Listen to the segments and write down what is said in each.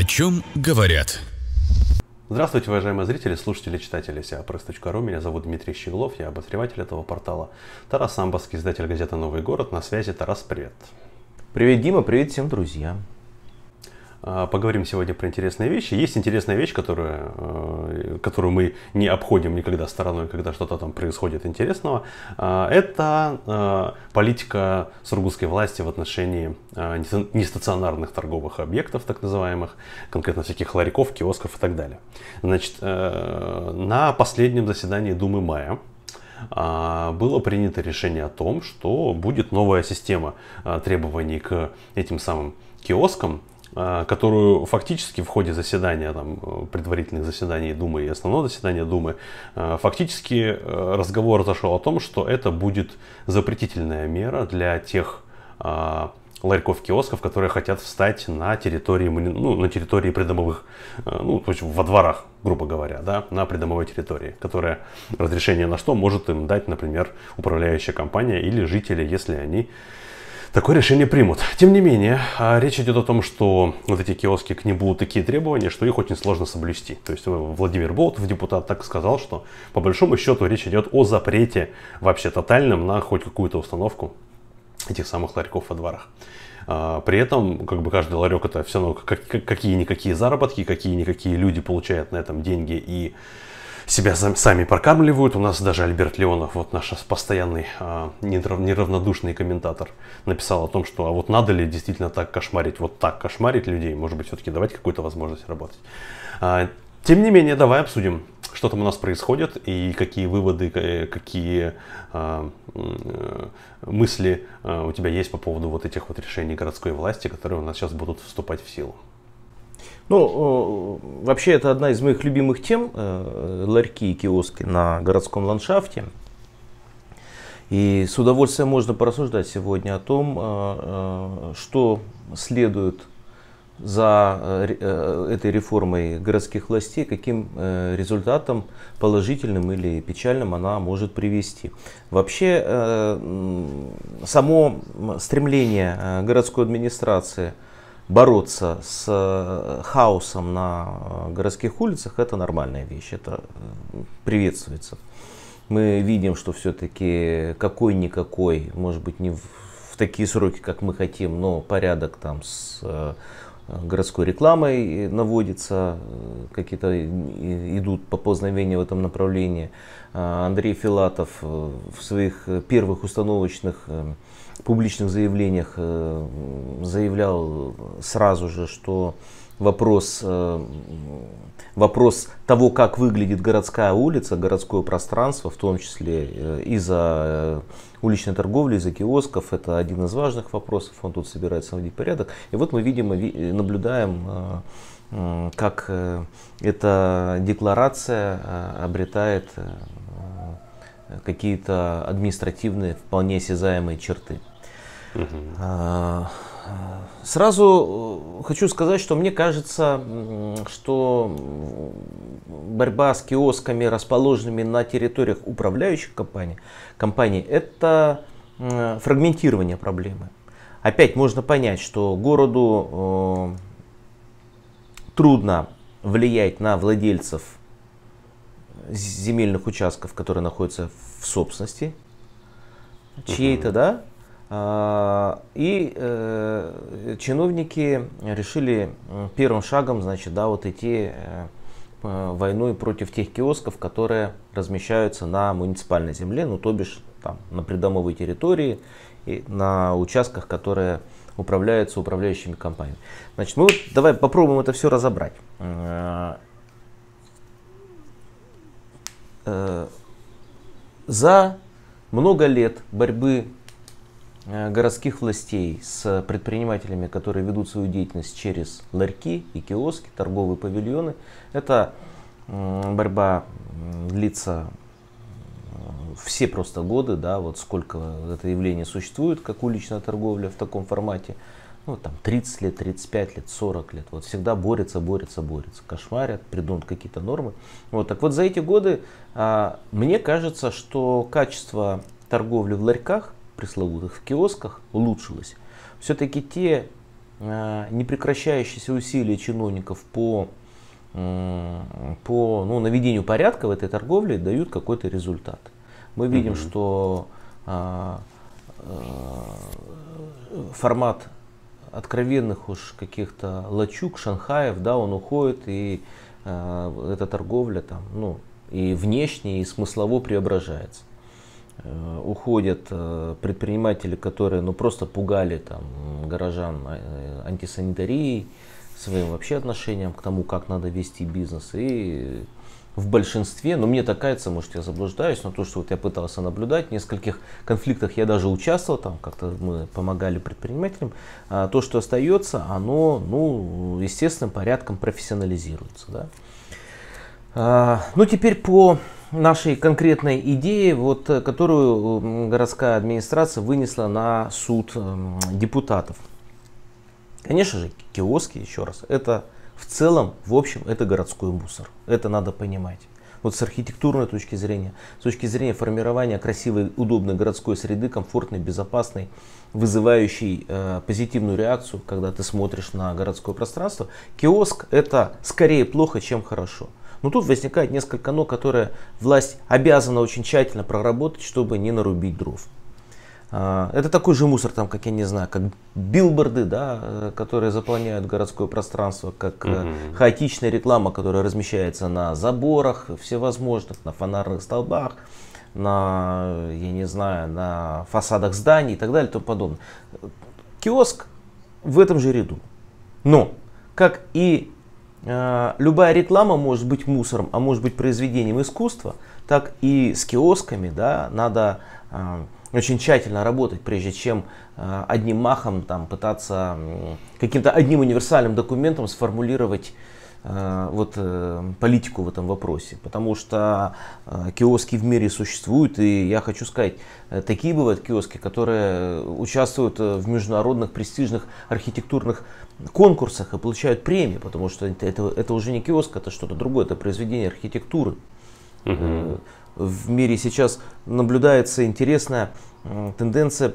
О чем говорят? Здравствуйте, уважаемые зрители, слушатели, читатели Сиапресс.ру. Меня зовут Дмитрий Щеглов, я обозреватель этого портала. Тарас Амбовский, издатель газеты «Новый город». На связи, Тарас, привет. Привет, Дима, привет всем, друзья. А, поговорим сегодня про интересные вещи. Есть интересная вещь, которая, э, которую мы не обходим никогда стороной, когда что-то там происходит интересного. А, это э, политика сургутской власти в отношении э, нестационарных торговых объектов, так называемых, конкретно всяких ларьков, киосков и так далее. Значит, на последнем заседании Думы мая а, было принято решение о том, что будет новая система требований к этим самым киоскам, а, которую фактически в ходе заседания, там, предварительных заседаний Думы и основного заседания Думы, а, фактически э, разговор зашел о том, что это будет запретительная мера для тех а, ларьков-киосков, которые хотят встать на территории, ну, на территории придомовых, э, ну, то есть во дворах, грубо говоря, да, на придомовой территории, которая разрешение на что может им дать, например, управляющая компания или жители, если они такое решение примут. Тем не менее, а, речь идет о том, что вот эти киоски к ним будут такие требования, что их очень сложно соблюсти. То есть э, Владимир Болтов, депутат, так сказал, что по большому счету речь идет о запрете вообще тотальном на хоть какую-то установку этих самых ларьков во дворах. А, при этом, как бы каждый ларек это все равно какие-никакие заработки, какие-никакие люди получают на этом деньги и себя сами прокармливают. У нас даже Альберт Леонов, вот наш постоянный а, неравнодушный комментатор, написал о том, что а вот надо ли действительно так кошмарить, вот так кошмарить людей, может быть, все-таки давать какую-то возможность работать. А, тем не менее, давай обсудим, что там у нас происходит и какие выводы, э, какие а, мысли а, у тебя есть по поводу вот этих вот решений городской власти, которые у нас сейчас будут вступать в силу. Ну, вообще это одна из моих любимых тем, э, ларьки и киоски на городском ландшафте. И с удовольствием можно порассуждать сегодня о том, э, э, что следует за этой реформой городских властей, каким результатом положительным или печальным она может привести. Вообще, само стремление городской администрации – бороться с э, хаосом на э, городских улицах, это нормальная вещь, это э, приветствуется. Мы видим, что все-таки какой-никакой, может быть, не в такие сроки, как мы хотим, но порядок там с городской рекламой э, наводится, э, какие-то э, идут по поползновения в этом направлении. А, Андрей Филатов в своих первых установочных публичных заявлениях заявлял сразу же, что вопрос, э, вопрос того, как выглядит городская улица, городское пространство, в том числе э, из-за э, уличной торговли, из-за киосков, это один из важных вопросов, он тут собирается наводить порядок. И вот мы, видимо, наблюдаем, как эта декларация обретает какие-то административные, вполне осязаемые черты. Угу. Сразу э, хочу сказать, что мне кажется, что борьба с киосками, расположенными на территориях управляющих компаний, компаний это фрагментирование проблемы. Опять можно понять, что городу э, трудно влиять на владельцев земельных участков, которые находятся в собственности чьей-то, да, а, и э, чиновники решили первым шагом, значит, да, вот идти э, войной против тех киосков, которые размещаются на муниципальной земле, ну, то бишь, там, на придомовой территории, и на участках, которые управляются управляющими компаниями. Значит, мы вот давай попробуем это все разобрать. Э, э, за много лет борьбы Э, городских властей с предпринимателями, которые ведут свою деятельность через ларьки и киоски, торговые павильоны. это борьба длится все просто годы, да, вот сколько это явление существует, как уличная торговля в таком формате, ну, там, 30 лет, 35 лет, 40 лет, вот всегда борется, борется, борется, кошмарят, придумают какие-то нормы. Вот, так вот за эти годы а, мне кажется, что качество торговли в ларьках пресловутых в киосках улучшилось, все-таки те э, непрекращающиеся усилия чиновников по, э, по ну, наведению порядка в этой торговле дают какой-то результат. Мы видим, mm что э, э, формат откровенных уж каких-то лачуг, шанхаев, да, он уходит, и э, эта торговля там, ну, и внешне, и смыслово преображается. Э, уходят э, предприниматели, которые ну, просто пугали там, горожан э, антисанитарией, своим вообще отношением к тому, как надо вести бизнес. И в большинстве, но ну, мне так кажется, может я заблуждаюсь, но то, что вот я пытался наблюдать, в нескольких конфликтах я даже участвовал, там как-то мы помогали предпринимателям, а то, что остается, оно, ну, естественным порядком профессионализируется. Да? А, ну, теперь по нашей конкретной идеи, вот, э, которую городская администрация вынесла на суд э, депутатов. Конечно же, киоски, еще раз, это в целом, в общем, это городской мусор. Это надо понимать. Вот с архитектурной точки зрения, с точки зрения формирования красивой, удобной городской среды, комфортной, безопасной, вызывающей э, позитивную реакцию, когда ты смотришь на городское пространство, киоск это скорее плохо, чем хорошо. Но тут возникает несколько но, которые власть обязана очень тщательно проработать, чтобы не нарубить дров. А, это такой же мусор, там, как я не знаю, как билборды, да, э, которые заполняют городское пространство, как угу. хаотичная реклама, которая размещается на заборах всевозможных, на фонарных столбах, на, я не знаю, на фасадах зданий и так далее и тому подобное. Киоск в этом же ряду. Но, как и Э, любая реклама может быть мусором, а может быть произведением искусства, так и с киосками, да, надо э, очень тщательно работать, прежде чем э, одним махом там пытаться каким-то одним универсальным документом сформулировать Э, вот, э, политику в этом вопросе, потому что э, киоски в мире существуют, и я хочу сказать, такие бывают киоски, которые участвуют в международных престижных архитектурных конкурсах и получают премии, потому что это, это уже не киоск, это что-то другое, это произведение архитектуры. Угу. В мире сейчас наблюдается интересная тенденция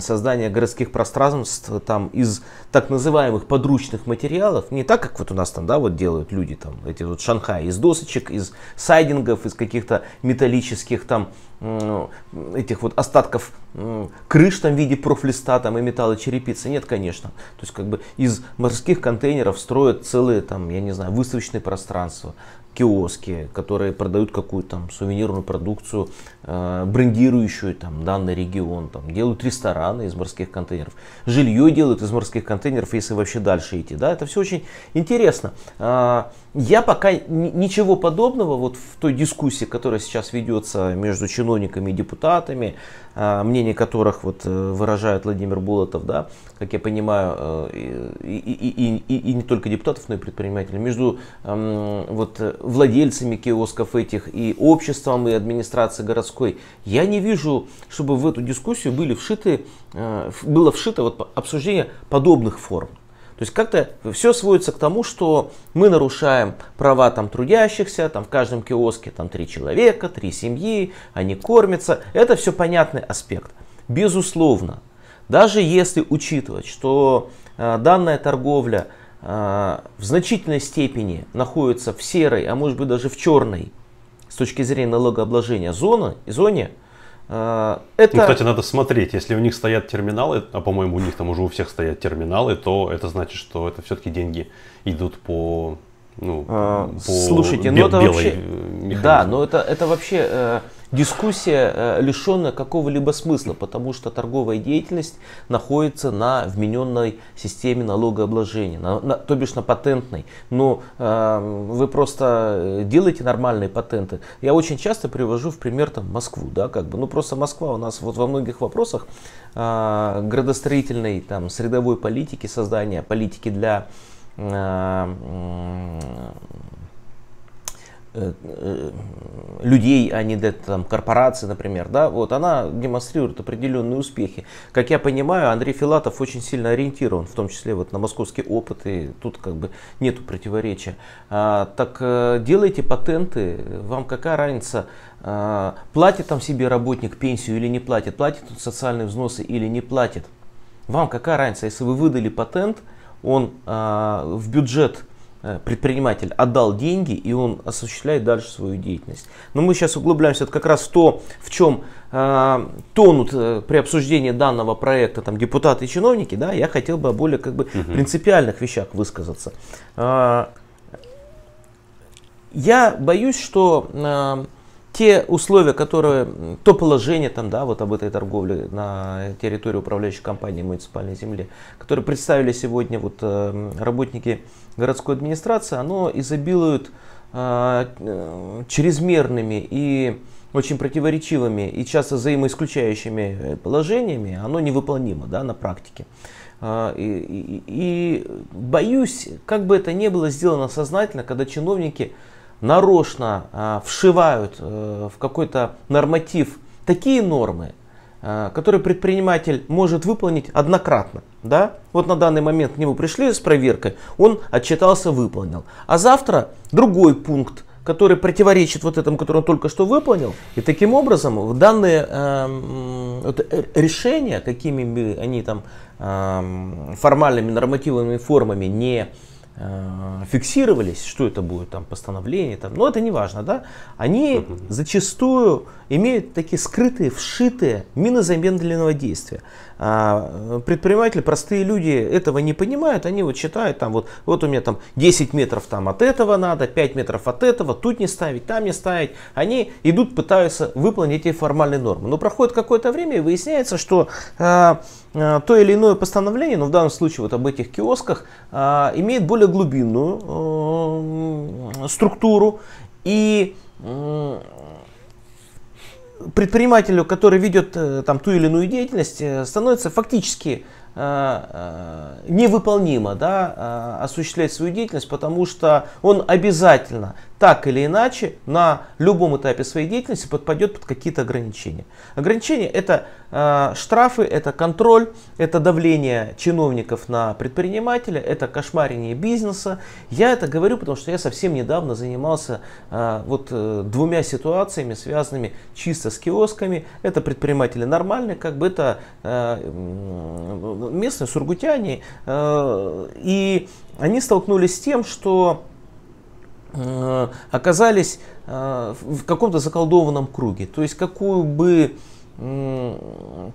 создания городских пространств там из так называемых подручных материалов, не так, как вот у нас там, да, вот делают люди там, эти вот Шанхай, из досочек, из сайдингов, из каких-то металлических там этих вот остатков крыш там в виде профлиста там и металлочерепицы. Нет, конечно. То есть как бы из морских контейнеров строят целые там, я не знаю, выставочные пространства, киоски, которые продают какую-то там сувенирную продукцию, э, брендирующую там данный регион, там делают рестораны из морских контейнеров, жилье делают из морских контейнеров, если вообще дальше идти, да, это все очень интересно. Э, я пока ничего подобного вот в той дискуссии, которая сейчас ведется между чиновниками и депутатами, а, мнение которых вот э, выражает Владимир Булатов, да, как я понимаю, э, и, и, и, и не только депутатов, но и предпринимателей, между вот э, владельцами киосков этих и обществом, и администрацией городской, я не вижу, чтобы в эту дискуссию были вшиты, было вшито вот обсуждение подобных форм. То есть как-то все сводится к тому, что мы нарушаем права там трудящихся, там в каждом киоске там три человека, три семьи, они кормятся. Это все понятный аспект. Безусловно, даже если учитывать, что э, данная торговля э, в значительной степени находится в серой, а может быть даже в черной с точки зрения налогообложения зоны, зоне, а, ну, это... Ну, кстати, надо смотреть, если у них стоят терминалы, а по-моему у них там уже у всех стоят терминалы, то это значит, что это все-таки деньги идут по ну, а, по слушайте, бел, ну это белой вообще, э, да, но ну это это вообще э, дискуссия э, лишена какого-либо смысла, потому что торговая деятельность находится на вмененной системе налогообложения, на, на, то бишь на патентной. Но ну, э, вы просто э, делаете нормальные патенты. Я очень часто привожу в пример там Москву, да, как бы. Ну просто Москва у нас вот во многих вопросах э, градостроительной, там, средовой политики, создания политики для э, э людей, а не до там, корпорации, например, да, вот она демонстрирует определенные успехи. Как я понимаю, Андрей Филатов очень сильно ориентирован, в том числе вот на московский опыт, и тут как бы нету противоречия. А, так э, делайте патенты, вам какая разница, а, платит там себе работник пенсию или не платит, платит он социальные взносы или не платит. Вам какая разница, если вы выдали патент, он а, в бюджет Э, предприниматель отдал деньги, и он осуществляет дальше свою деятельность. Но мы сейчас углубляемся это как раз в то, в чем э, тонут э, при обсуждении данного проекта там, депутаты и чиновники. Да, я хотел бы о более как бы, угу. принципиальных вещах высказаться. Э, я боюсь, что э, те условия, которые, то положение там, да, вот об этой торговле на территории управляющей компании муниципальной земли, которые представили сегодня вот э, работники городской администрации, оно изобилует э, э, чрезмерными и очень противоречивыми и часто взаимоисключающими положениями, оно невыполнимо да, на практике. И, и, и боюсь, как бы это ни было сделано сознательно, когда чиновники нарочно э, вшивают э, в какой-то норматив такие нормы, э, которые предприниматель может выполнить однократно. Да? Вот на данный момент к нему пришли с проверкой, он отчитался, выполнил. А завтра другой пункт, который противоречит вот этому, который он только что выполнил. И таким образом данные э, э, решения, какими бы они там э, формальными нормативными формами не Э, фиксировались, что это будет, там, постановление, там, но это не важно, да, они зачастую имеют такие скрытые, вшитые мины замедленного действия. А, предприниматели, простые люди этого не понимают, они вот считают, там вот, вот у меня там 10 метров там от этого надо, 5 метров от этого, тут не ставить, там не ставить. Они идут, пытаются выполнить эти формальные нормы. Но проходит какое-то время и выясняется, что э, э, то или иное постановление, но ну, в данном случае вот об этих киосках, э, имеет более глубинную структуру и предпринимателю, который ведет э, там ту или иную деятельность, э, становится фактически э, невыполнимо да, осуществлять свою деятельность, потому что он обязательно так или иначе на любом этапе своей деятельности подпадет под какие-то ограничения. Ограничения это э, штрафы, это контроль, это давление чиновников на предпринимателя, это кошмарение бизнеса. Я это говорю, потому что я совсем недавно занимался э, вот э, двумя ситуациями, связанными чисто с киосками. Это предприниматели нормальные, как бы это э, местные сургутяне. Э, и они столкнулись с тем, что Э, оказались э, в каком-то заколдованном круге. То есть какую бы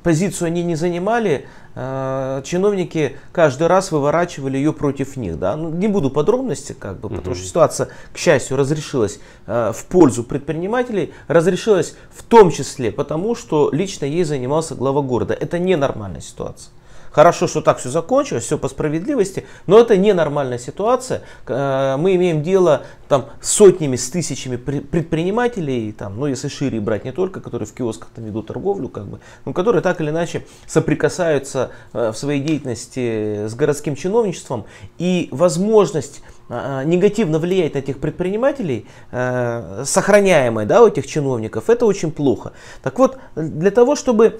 позицию они не занимали, э, чиновники каждый раз выворачивали ее против них. Да? Ну, не буду подробности, как бы, потому что ситуация, к счастью, разрешилась в пользу предпринимателей, разрешилась в том числе потому, что лично ей занимался глава города. Это ненормальная ситуация. Хорошо, что так все закончилось, все по справедливости, но это ненормальная ситуация. Э, мы имеем дело там, с сотнями, с тысячами предпринимателей, там, ну, если шире брать, не только, которые в киосках там, ведут торговлю, как бы, но которые так или иначе соприкасаются э, в своей деятельности с городским чиновничеством. И возможность э, негативно влияет на этих предпринимателей, сохраняемая да, у этих чиновников, это очень плохо. Так вот, для того, чтобы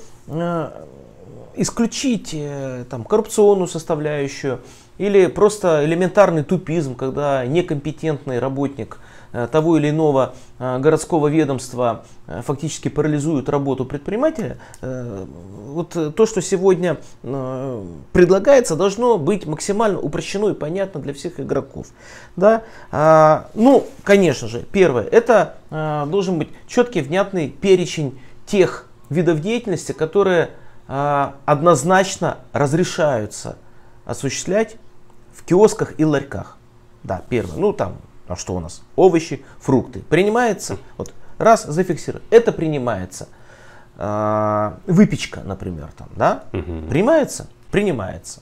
исключить э, там, коррупционную составляющую или просто элементарный тупизм, когда некомпетентный работник э, того или иного э, городского ведомства фактически парализует работу предпринимателя, вот то, что сегодня предлагается, должно быть максимально упрощено и понятно для всех игроков. Да? А, ну, конечно же, первое, это должен быть четкий, внятный перечень тех видов деятельности, которые а, однозначно разрешаются осуществлять в киосках и ларьках. Да, первое. Ну там, а что у нас? Овощи, фрукты. Принимается. Вот раз зафиксировать. Это принимается. А, выпечка, например, там, да? Принимается? Принимается.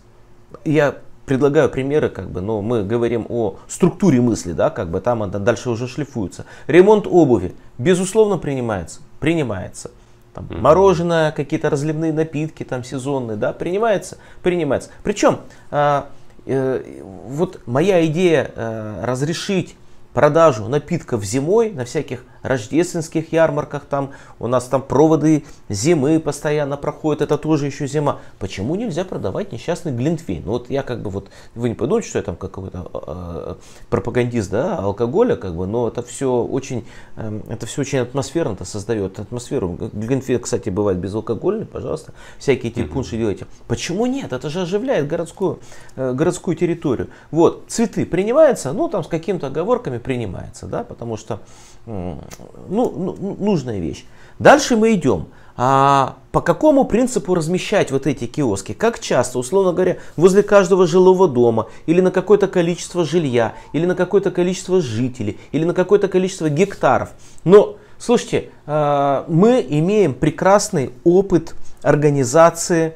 Я предлагаю примеры, как бы, но ну, мы говорим о структуре мысли, да, как бы там дальше уже шлифуется. Ремонт обуви, безусловно, принимается, принимается там, mm-hmm. мороженое, какие-то разливные напитки там сезонные, да, принимается, принимается. Причем э, э, вот моя идея э, разрешить продажу напитков зимой на всяких рождественских ярмарках, там у нас там проводы зимы постоянно проходят, это тоже еще зима. Почему нельзя продавать несчастный глинтвейн? Ну, вот я как бы вот, вы не подумайте, что я там какой-то э, э пропагандист, да, алкоголя, как бы, но это все очень, э, это все очень атмосферно это создает атмосферу. Глинтвейн, кстати, бывает безалкогольный, пожалуйста, всякие эти пунши делайте. Почему нет? Это же оживляет городскую, э, городскую территорию. Вот, цветы принимаются, ну, там с какими-то оговорками принимаются, да, потому что ну, ну, ну, нужная вещь. Дальше мы идем. А по какому принципу размещать вот эти киоски? Как часто, условно говоря, возле каждого жилого дома, или на какое-то количество жилья, или на какое-то количество жителей, или на какое-то количество гектаров. Но, слушайте, а, мы имеем прекрасный опыт организации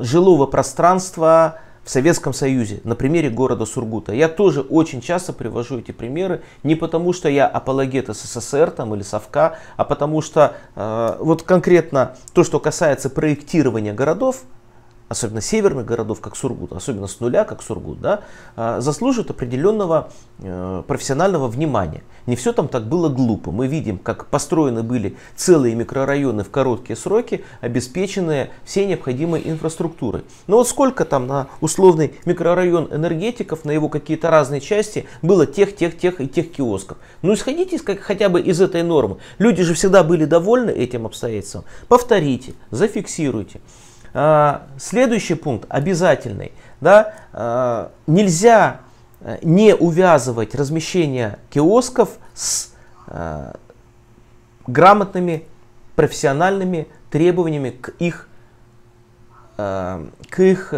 жилого пространства в Советском Союзе, на примере города Сургута. Я тоже очень часто привожу эти примеры, не потому что я апологет СССР там, или Совка, а потому что э, вот конкретно то, что касается проектирования городов, особенно северных городов, как Сургут, особенно с нуля, как Сургут, да, а, заслуживают определенного э, профессионального внимания. Не все там так было глупо. Мы видим, как построены были целые микрорайоны в короткие сроки, обеспеченные всей необходимой инфраструктурой. Но вот сколько там на условный микрорайон энергетиков, на его какие-то разные части было тех, тех, тех и тех киосков. Ну исходите из, как, хотя бы из этой нормы. Люди же всегда были довольны этим обстоятельством. Повторите, зафиксируйте. А, следующий пункт обязательный. Да? А, нельзя э, не увязывать размещение киосков с э, грамотными профессиональными требованиями к их, э, к их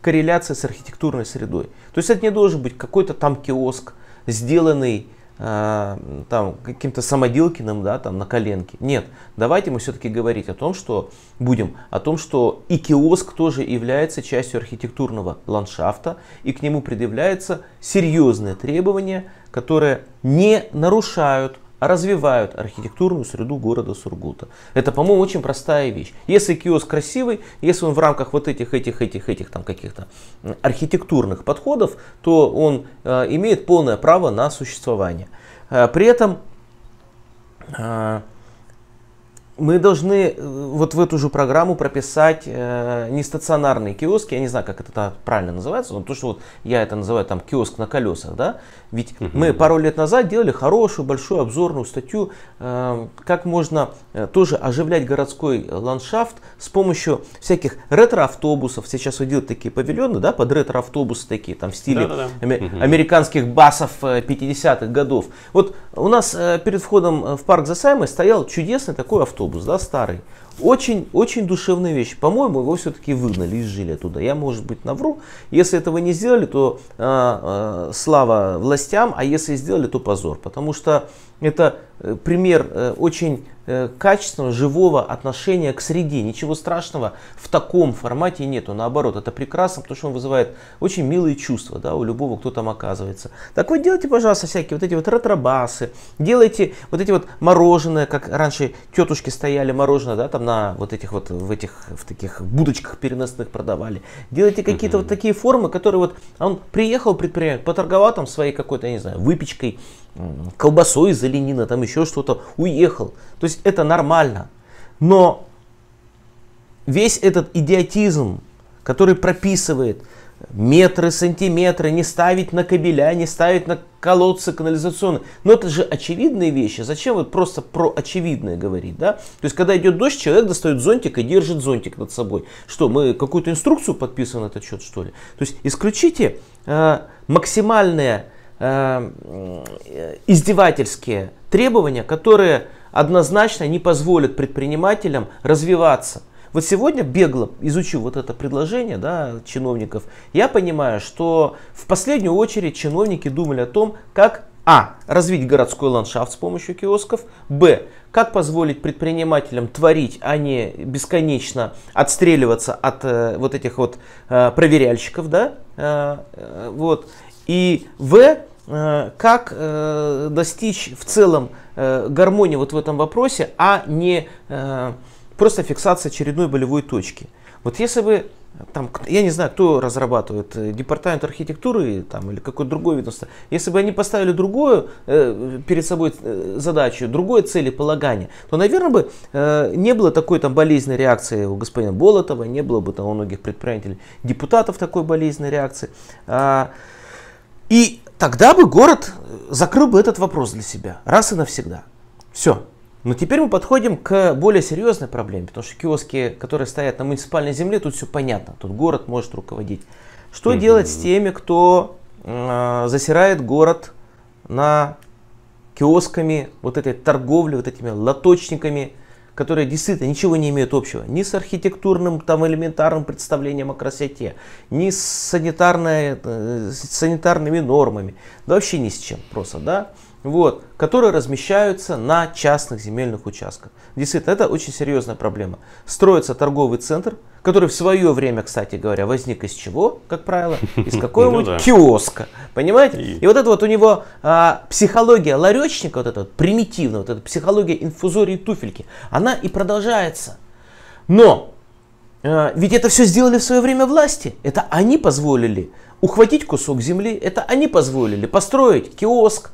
корреляции с архитектурной средой. То есть это не должен быть какой-то там киоск, сделанный а, там, каким-то самоделкиным, да, там, на коленке. Нет, давайте мы все-таки говорить о том, что будем, о том, что и киоск тоже является частью архитектурного ландшафта, и к нему предъявляются серьезные требования, которые не нарушают а развивают архитектурную среду города Сургута. Это, по-моему, очень простая вещь. Если киоск красивый, если он в рамках вот этих, этих, этих, этих там каких-то архитектурных подходов, то он э, имеет полное право на существование. Э, при этом э, мы должны э, вот в эту же программу прописать э, нестационарные киоски, я не знаю, как это правильно называется, но то, что вот я это называю там киоск на колесах, да, ведь угу. мы пару лет назад делали хорошую большую обзорную статью, э, как можно э, тоже оживлять городской ландшафт с помощью всяких ретро-автобусов, сейчас делают такие павильоны, да, под ретро-автобусы такие, там в стиле да -да -да. Ами- угу. американских басов 50-х э, годов. Вот у нас э, перед входом в парк Засаймы стоял чудесный такой автобус, автобус, да, старый. Очень, очень душевная вещь. По-моему, его все-таки выгнали из жилья туда. Я, может быть, навру. Если этого не сделали, то э, э, слава властям, а если сделали, то позор. Потому что это Э, пример э, очень э, качественного, живого отношения к среде. Ничего страшного в таком формате нету. Наоборот, это прекрасно, потому что он вызывает очень милые чувства да, у любого, кто там оказывается. Так вот, делайте, пожалуйста, всякие вот эти вот ретробасы, делайте вот эти вот мороженое, как раньше тетушки стояли мороженое, да, там на вот этих вот, в этих, в таких будочках переносных продавали. Делайте какие-то mm-hmm. вот такие формы, которые вот, а он приехал предприниматель, поторговал там своей какой-то, я не знаю, выпечкой, колбасой из оленина, там еще еще что-то, уехал. То есть это нормально. Но весь этот идиотизм, который прописывает метры, сантиметры, не ставить на кабеля, не ставить на колодцы канализационные. Но ну, это же очевидные вещи. Зачем вот просто про очевидное говорить, да? То есть, когда идет дождь, человек достает зонтик и держит зонтик над собой. Что, мы какую-то инструкцию подписываем на этот счет, что ли? То есть, исключите э, максимальные э, э издевательские Требования, которые однозначно не позволят предпринимателям развиваться. Вот сегодня бегло изучив вот это предложение да, чиновников, я понимаю, что в последнюю очередь чиновники думали о том, как а. Развить городской ландшафт с помощью киосков. Б. Как позволить предпринимателям творить, а не бесконечно отстреливаться от э, вот этих вот э, проверяльщиков, да? Э, э, вот. И В. Э, как э, достичь в целом э, гармонии вот в этом вопросе, а не просто фиксация очередной болевой точки. Вот если вы там, я не знаю, кто разрабатывает, департамент архитектуры там, или какое-то другое ведомство, если бы они поставили другую э, перед собой задачу, другое целеполагание, то, наверное, бы э, не было такой там болезненной реакции у господина Болотова, не было бы там у многих предпринимателей, депутатов такой болезненной реакции. А, и тогда бы город э, закрыл бы этот вопрос для себя раз и навсегда. Все. Но теперь мы подходим к более серьезной проблеме, потому что киоски, которые стоят на муниципальной земле, тут все понятно, тут город может руководить. Что делать с теми, кто э, засирает город на киосками, вот этой торговли, вот этими лоточниками, которые действительно ничего не имеют общего ни с архитектурным там элементарным представлением о красоте, ни с, санитарной, э, с санитарными нормами, да вообще ни с чем просто, да вот, которые размещаются на частных земельных участках. Действительно, это очень серьезная проблема. Строится торговый центр, который в свое время, кстати говоря, возник из чего, как правило, из ну какого-нибудь киоска, понимаете? И... вот это вот у него а, психология ларечника, вот эта вот примитивная, вот эта психология инфузории туфельки, она и продолжается. Но а, ведь это все сделали в свое время власти, это они позволили ухватить кусок земли, это они позволили построить киоск,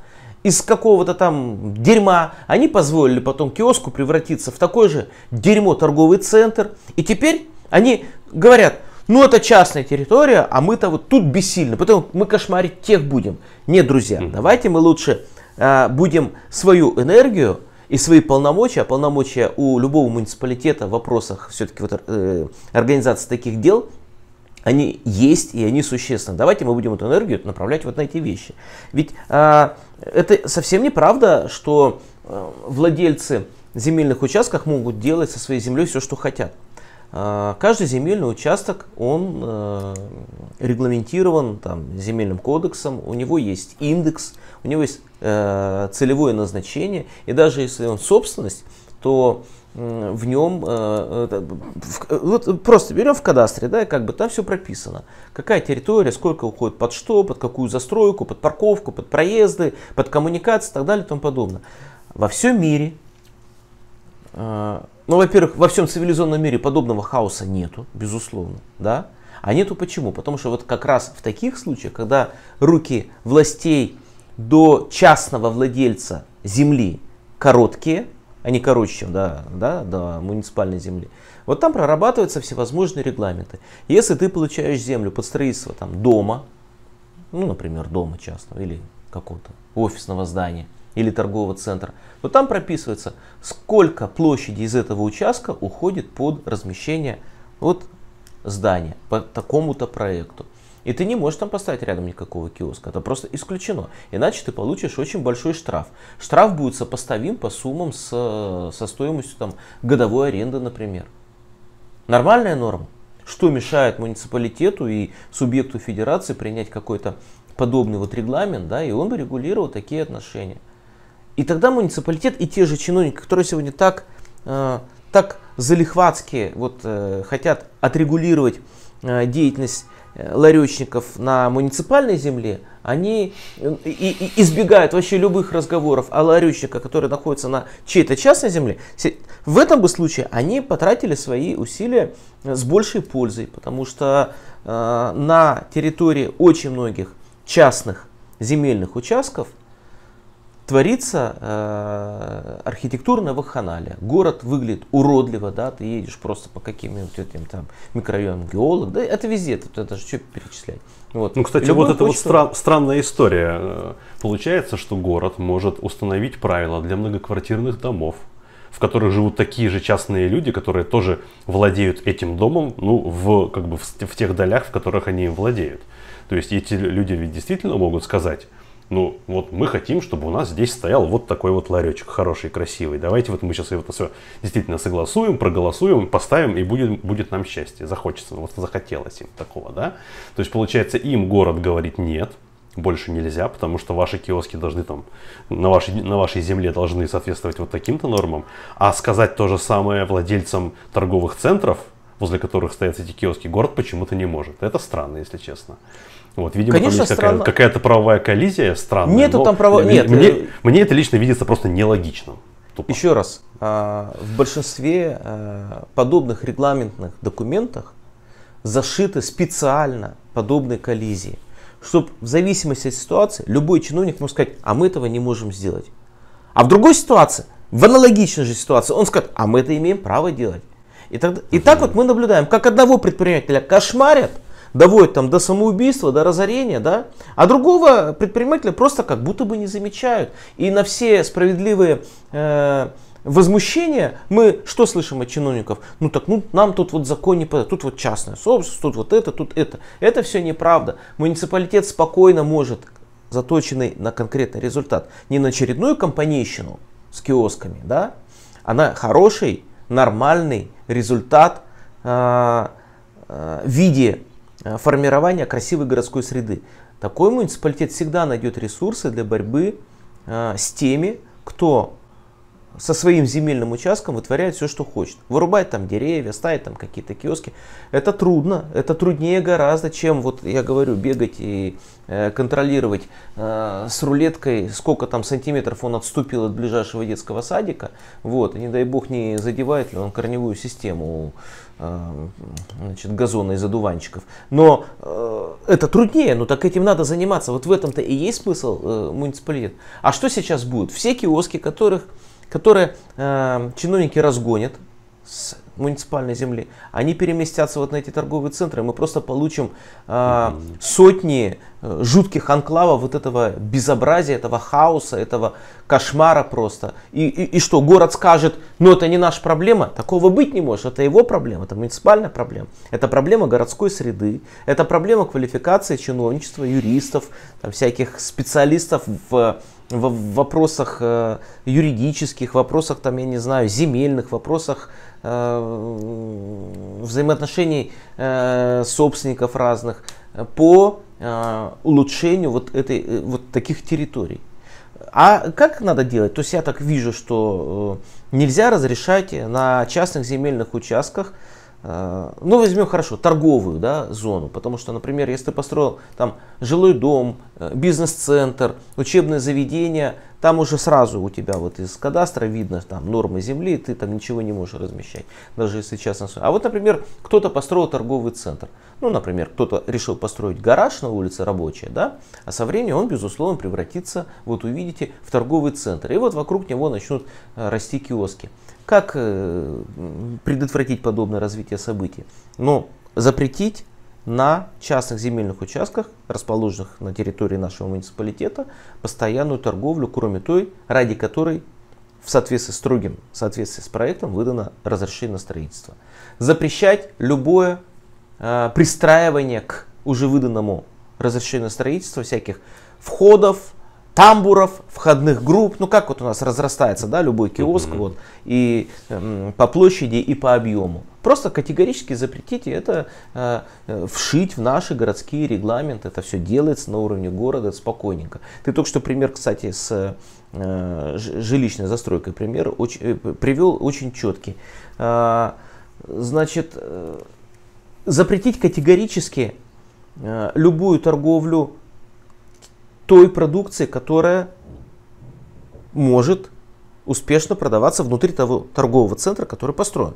из какого-то там дерьма. Они позволили потом киоску превратиться в такой же дерьмо торговый центр. И теперь они говорят, ну это частная территория, а мы-то вот тут бессильны, потому мы кошмарить тех будем. Нет, друзья, давайте мы лучше э, будем свою энергию и свои полномочия, а полномочия у любого муниципалитета в вопросах все-таки вот, э, организации таких дел, они есть и они существенны. Давайте мы будем эту энергию направлять вот на эти вещи. Ведь а, это совсем неправда, что а, владельцы земельных участков могут делать со своей землей все, что хотят. А, каждый земельный участок, он э, регламентирован там, земельным кодексом, у него есть индекс, у него есть э, целевое назначение, и даже если он собственность, то в нем, э, э, вот просто берем в кадастре, да, как бы там все прописано. Какая территория, сколько уходит под что, под какую застройку, под парковку, под проезды, под коммуникации и так далее и тому подобное. Во всем мире, э, ну, во-первых, во всем цивилизованном мире подобного хаоса нету, безусловно, да. А нету почему? Потому что вот как раз в таких случаях, когда руки властей до частного владельца земли короткие – они, а короче, чем да, да, до муниципальной земли. Вот там прорабатываются всевозможные регламенты. Если ты получаешь землю под строительство там, дома, ну, например, дома частного или какого-то офисного здания или торгового центра, то там прописывается, сколько площади из этого участка уходит под размещение вот здания по такому-то проекту. И ты не можешь там поставить рядом никакого киоска. Это просто исключено. Иначе ты получишь очень большой штраф. Штраф будет сопоставим по суммам с, э, со стоимостью там, годовой аренды, например. Нормальная норма. Что мешает муниципалитету и субъекту федерации принять какой-то подобный вот регламент, да, и он бы регулировал такие отношения. И тогда муниципалитет и те же чиновники, которые сегодня так э, так залихватски вот, э, хотят отрегулировать э, деятельность э, ларечников на муниципальной земле, они э, и, и избегают вообще любых разговоров о ларечниках, которые находятся на чьей-то частной земле. В этом бы случае они потратили свои усилия э, с большей пользой, потому что э, на территории очень многих частных земельных участков творится э, архитектурная вакханалия. Город выглядит уродливо, да, ты едешь просто по каким-нибудь этим там микрорайонам геолог, да, это везде, это, это же что перечислять. Вот. Ну, кстати, Любой вот эта вот стран, странная история. Э, получается, что город может установить правила для многоквартирных домов, в которых живут такие же частные люди, которые тоже владеют этим домом, ну, в, как бы в, в тех долях, в которых они им владеют. То есть эти люди ведь действительно могут сказать, ну, вот мы хотим, чтобы у нас здесь стоял вот такой вот ларечек хороший, красивый. Давайте вот мы сейчас его все действительно согласуем, проголосуем, поставим, и будет, будет нам счастье. Захочется, вот захотелось им такого, да? То есть, получается, им город говорит нет, больше нельзя, потому что ваши киоски должны там, на вашей, на вашей земле должны соответствовать вот таким-то нормам. А сказать то же самое владельцам торговых центров, возле которых стоят эти киоски, город почему-то не может. Это странно, если честно. Вот, видимо, Конечно, там есть странно. какая- то правовая коллизия странная. Нету там права- Мне, нет. Мне, э, мне это лично видится просто нелогичным. Тупо. Еще раз, а, в большинстве э, подобных регламентных документах зашиты специально подобные коллизии, чтобы в зависимости от ситуации любой чиновник мог сказать, а мы этого не можем сделать. А в другой ситуации, в аналогичной же ситуации, он скажет, а мы это имеем право делать. И, тогда, и так вот мы наблюдаем, как одного предпринимателя кошмарят, доводит там до самоубийства, до разорения, да, а другого предпринимателя просто как будто бы не замечают. И на все справедливые э, возмущения мы что слышим от чиновников? Ну так, ну нам тут вот закон не подает, тут вот частная собственность, тут вот это, тут это. Это все неправда. Муниципалитет спокойно может, заточенный на конкретный результат, не на очередную компанейщину с киосками, да, Она а хороший, нормальный результат а, а, в виде Э, формирования красивой городской среды. Такой муниципалитет всегда найдет ресурсы для борьбы э, с теми, кто со своим земельным участком вытворяет все, что хочет. Вырубает там деревья, ставит там какие-то киоски. Это трудно, это труднее гораздо, чем вот я говорю, бегать и э, контролировать э, с рулеткой, сколько там сантиметров он отступил от ближайшего детского садика. Вот, и не дай бог не задевает ли он корневую систему э, значит, газона из одуванчиков. Но э, это труднее, но ну так этим надо заниматься. Вот в этом-то и есть смысл э, муниципалитет. А что сейчас будет? Все киоски, которых которые э, чиновники разгонят с муниципальной земли, они переместятся вот на эти торговые центры, мы просто получим э, сотни э, жутких анклавов вот этого безобразия, этого хаоса, этого кошмара просто. И, и, и что, город скажет, ну это не наша проблема? Такого быть не может, это его проблема, это муниципальная проблема. Это проблема городской среды, это проблема квалификации чиновничества, юристов, там, всяких специалистов в в вопросах э, юридических, вопросах, там, я не знаю, земельных, вопросах э, взаимоотношений э, собственников разных по улучшению вот, этой, вот таких территорий. А как надо делать? То есть я так вижу, что нельзя разрешать на частных земельных участках ну, возьмем, хорошо, торговую да, зону, потому что, например, если ты построил там жилой дом, Э, бизнес-центр, учебное заведение, там уже сразу у тебя вот из кадастра видно там нормы земли, ты там ничего не можешь размещать, даже если частная собственность. А вот, например, кто-то построил торговый центр. Ну, например, кто-то решил построить гараж на улице рабочая, да, а со временем он, безусловно, превратится, вот увидите, в торговый центр. И вот вокруг него начнут э, расти киоски. Как э, предотвратить подобное развитие событий? Но ну, запретить на частных земельных участках, расположенных на территории нашего муниципалитета, постоянную торговлю, кроме той, ради которой в соответствии с строгим соответствии с проектом выдано разрешение на строительство. Запрещать любое э, пристраивание к уже выданному разрешению на строительство всяких входов, тамбуров, входных групп, ну как вот у нас разрастается, да, любой киоск, вот, и э, по площади, и по объему. Просто категорически запретите это э, э вшить в наши городские регламенты. Это все делается на уровне города спокойненько. Ты только что пример, кстати, с э, жилищной застройкой пример очень, э, привел очень четкий. А, значит, э, запретить категорически любую торговлю той продукции, которая может успешно продаваться внутри того торгового центра, который построен.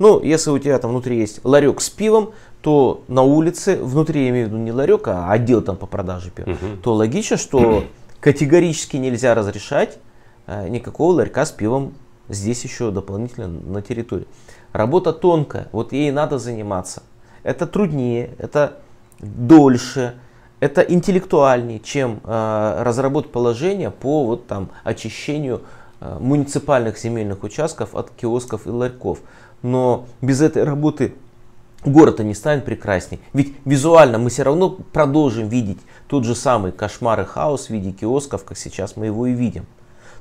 Ну, если у тебя там внутри есть ларек с пивом, то на улице, внутри я имею в виду не ларек, а отдел там по продаже пива, угу. то логично, что категорически нельзя разрешать э, никакого ларька с пивом здесь еще дополнительно на территории. Работа тонкая, вот ей надо заниматься. Это труднее, это дольше, это интеллектуальнее, чем э, разработать положение по вот, там, очищению э, муниципальных земельных участков от киосков и ларьков. Но без этой работы город не станет прекрасней. Ведь визуально мы все равно продолжим видеть тот же самый кошмар и хаос в виде киосков, как сейчас мы его и видим.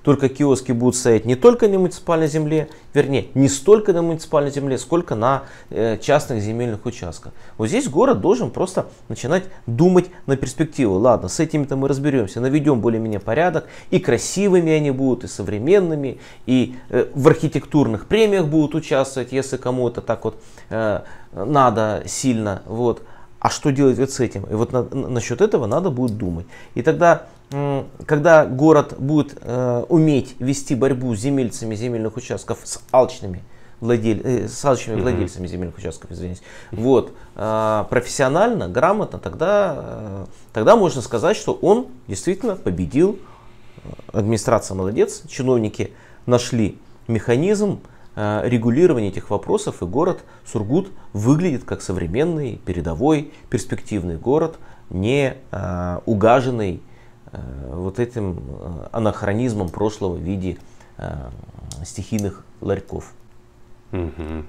Только киоски будут стоять не только на муниципальной земле, вернее, не столько на муниципальной земле, сколько на э, частных земельных участках. Вот здесь город должен просто начинать думать на перспективу. Ладно, с этими-то мы разберемся, наведем более-менее порядок, и красивыми они будут, и современными, и э, в архитектурных премиях будут участвовать, если кому это так вот э, надо сильно. Вот а что делать вот с этим? И вот на, насчет этого надо будет думать. И тогда, когда город будет э, уметь вести борьбу с земельцами земельных участков, с алчными, владель, э, с алчными mm-hmm. владельцами земельных участков, извините, вот, э, профессионально, грамотно, тогда, э, тогда можно сказать, что он действительно победил, э, администрация молодец, чиновники нашли механизм, Э, регулирования этих вопросов, и город Сургут выглядит как современный, передовой, перспективный город, не э, угаженный э, вот этим анахронизмом прошлого в виде стихийных ларьков. Угу.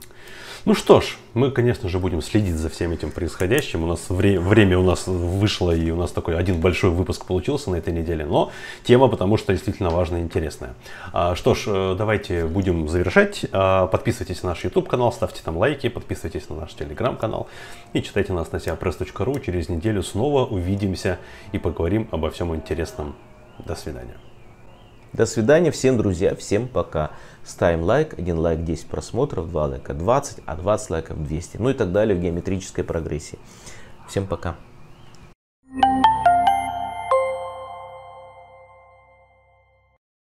Ну что ж, мы, конечно же, будем следить за всем этим происходящим. У нас вре- время у нас вышло, и у нас такой один большой выпуск получился на этой неделе. Но тема, потому что действительно важная и интересная. А, что ж, э, давайте будем завершать. А, подписывайтесь на наш YouTube канал, ставьте там лайки, подписывайтесь на наш Telegram канал и читайте нас на siapress.ru. Через неделю снова увидимся и поговорим обо всем интересном. До свидания. До свидания всем, друзья. Всем пока. Ставим лайк, один лайк 10 просмотров, 2 лайка 20, а 20 лайков 200. Ну и так далее в геометрической прогрессии. Всем пока. thank you